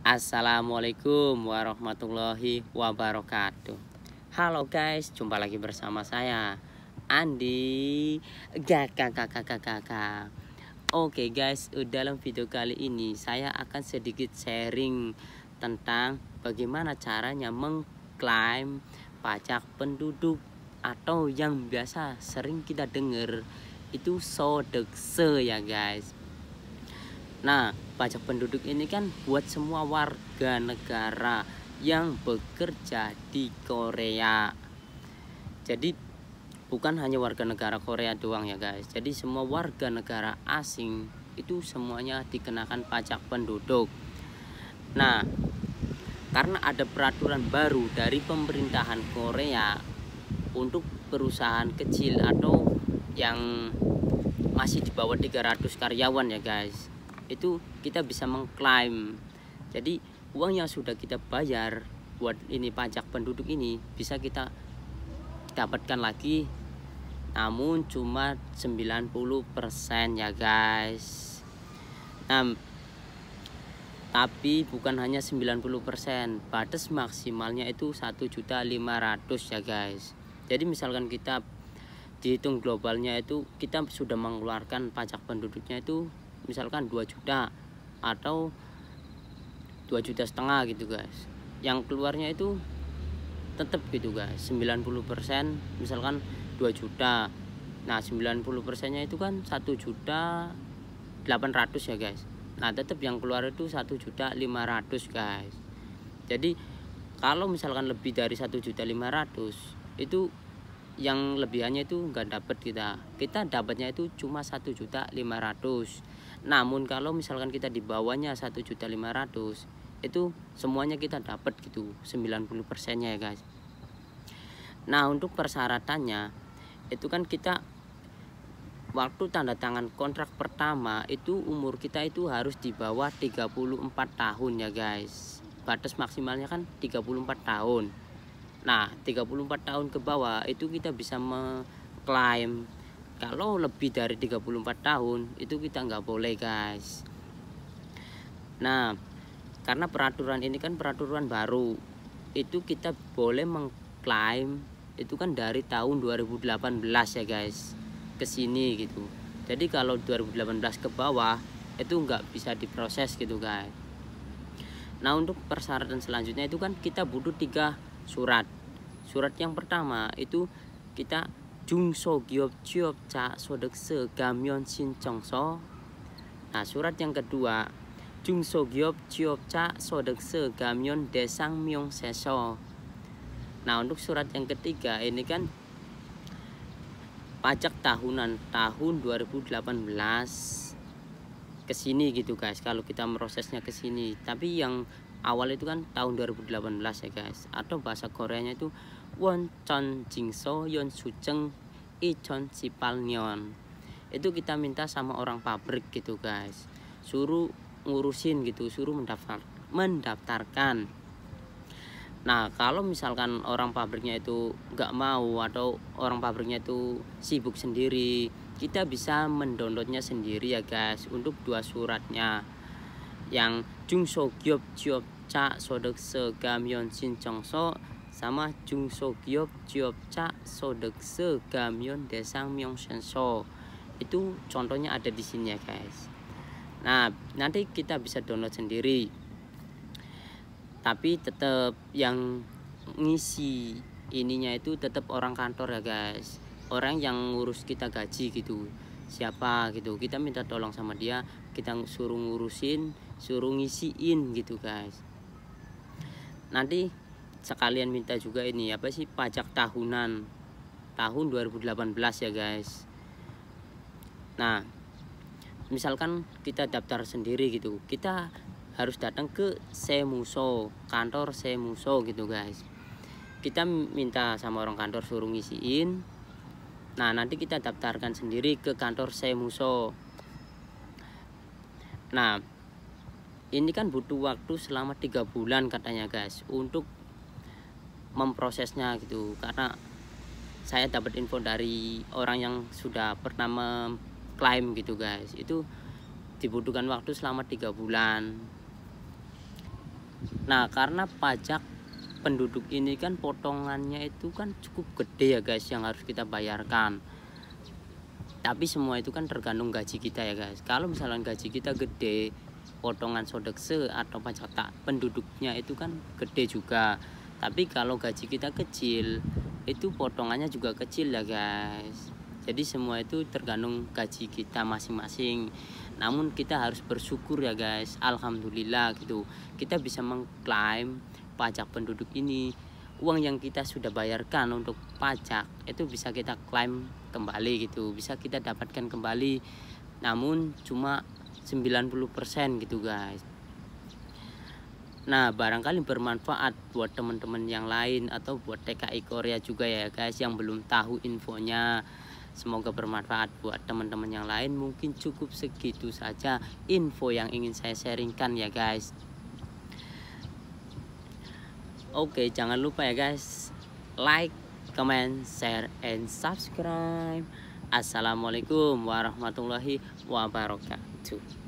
Assalamualaikum warahmatullahi wabarakatuh Halo guys, jumpa lagi bersama saya Andi Gakakakakakak kakak kakak Oke guys, dalam video kali ini saya akan sedikit sharing tentang bagaimana caranya mengklaim pajak penduduk atau yang biasa sering kita dengar itu sodekse ya guys Nah, pajak penduduk ini kan buat semua warga negara yang bekerja di Korea. Jadi bukan hanya warga negara Korea doang ya guys. Jadi semua warga negara asing itu semuanya dikenakan pajak penduduk. Nah, karena ada peraturan baru dari pemerintahan Korea untuk perusahaan kecil atau yang masih di bawah 300 karyawan ya guys itu kita bisa mengklaim jadi uang yang sudah kita bayar buat ini pajak penduduk ini bisa kita dapatkan lagi namun cuma 90% ya guys nah tapi bukan hanya 90% batas maksimalnya itu 1.500 ya guys jadi misalkan kita dihitung globalnya itu kita sudah mengeluarkan pajak penduduknya itu misalkan 2 juta atau 2 juta setengah gitu guys yang keluarnya itu tetap gitu guys 90% misalkan 2 juta nah 90% nya itu kan 1 juta 800 ya guys nah tetap yang keluar itu 1 juta 500 guys jadi kalau misalkan lebih dari 1 juta 500 itu yang lebihannya itu nggak dapat kita kita dapatnya itu cuma satu juta lima ratus namun kalau misalkan kita di bawahnya satu juta lima ratus itu semuanya kita dapat gitu 90 persennya ya guys nah untuk persyaratannya itu kan kita waktu tanda tangan kontrak pertama itu umur kita itu harus di bawah 34 tahun ya guys batas maksimalnya kan 34 tahun Nah, 34 tahun ke bawah itu kita bisa mengklaim. Kalau lebih dari 34 tahun itu kita nggak boleh, guys. Nah, karena peraturan ini kan peraturan baru, itu kita boleh mengklaim itu kan dari tahun 2018 ya, guys. Ke sini gitu. Jadi kalau 2018 ke bawah itu nggak bisa diproses gitu, guys. Nah, untuk persyaratan selanjutnya itu kan kita butuh tiga surat surat yang pertama itu kita Jungso giop Jeop Cha Sodekse Gamyon Shin nah surat yang kedua Jungso giop Jeop Cha Sodekse Gamyon Desang Myong Seso nah untuk surat yang ketiga ini kan pajak tahunan tahun 2018 ke sini gitu guys kalau kita merosesnya ke sini tapi yang awal itu kan tahun 2018 ya guys atau bahasa Koreanya itu Won Chon Jingso Yon Suceng I Chon Sipal Nyon itu kita minta sama orang pabrik gitu guys suruh ngurusin gitu suruh mendaftar mendaftarkan nah kalau misalkan orang pabriknya itu nggak mau atau orang pabriknya itu sibuk sendiri kita bisa mendownloadnya sendiri ya guys untuk dua suratnya yang Jungso Gyop Jiop Cha sodok Se gamyon sin Chong So sama Jungso Gyop Jiop Cha sodok Se gamyon Desang myong Sen So itu contohnya ada di sini ya guys nah nanti kita bisa download sendiri tapi tetap yang ngisi ininya itu tetap orang kantor ya guys orang yang ngurus kita gaji gitu siapa gitu kita minta tolong sama dia kita suruh ngurusin suruh ngisiin gitu guys nanti sekalian minta juga ini apa sih pajak tahunan tahun 2018 ya guys nah misalkan kita daftar sendiri gitu kita harus datang ke Semuso kantor Semuso gitu guys kita minta sama orang kantor suruh ngisiin nah nanti kita daftarkan sendiri ke kantor Semuso nah ini kan butuh waktu selama tiga bulan katanya guys untuk memprosesnya gitu karena saya dapat info dari orang yang sudah pernah mengklaim gitu guys itu dibutuhkan waktu selama tiga bulan nah karena pajak penduduk ini kan potongannya itu kan cukup gede ya guys yang harus kita bayarkan tapi semua itu kan tergantung gaji kita ya guys kalau misalnya gaji kita gede potongan sodekse atau pajak penduduknya itu kan gede juga tapi kalau gaji kita kecil itu potongannya juga kecil ya guys jadi semua itu tergantung gaji kita masing-masing namun kita harus bersyukur ya guys Alhamdulillah gitu kita bisa mengklaim pajak penduduk ini uang yang kita sudah bayarkan untuk pajak itu bisa kita klaim kembali gitu bisa kita dapatkan kembali namun cuma 90% gitu guys Nah barangkali bermanfaat buat teman-teman yang lain atau buat TKI Korea juga ya guys yang belum tahu infonya Semoga bermanfaat buat teman-teman yang lain Mungkin cukup segitu saja info yang ingin saya sharingkan ya guys Oke jangan lupa ya guys Like, comment, share, and subscribe Assalamualaikum warahmatullahi wabarakatuh YouTube.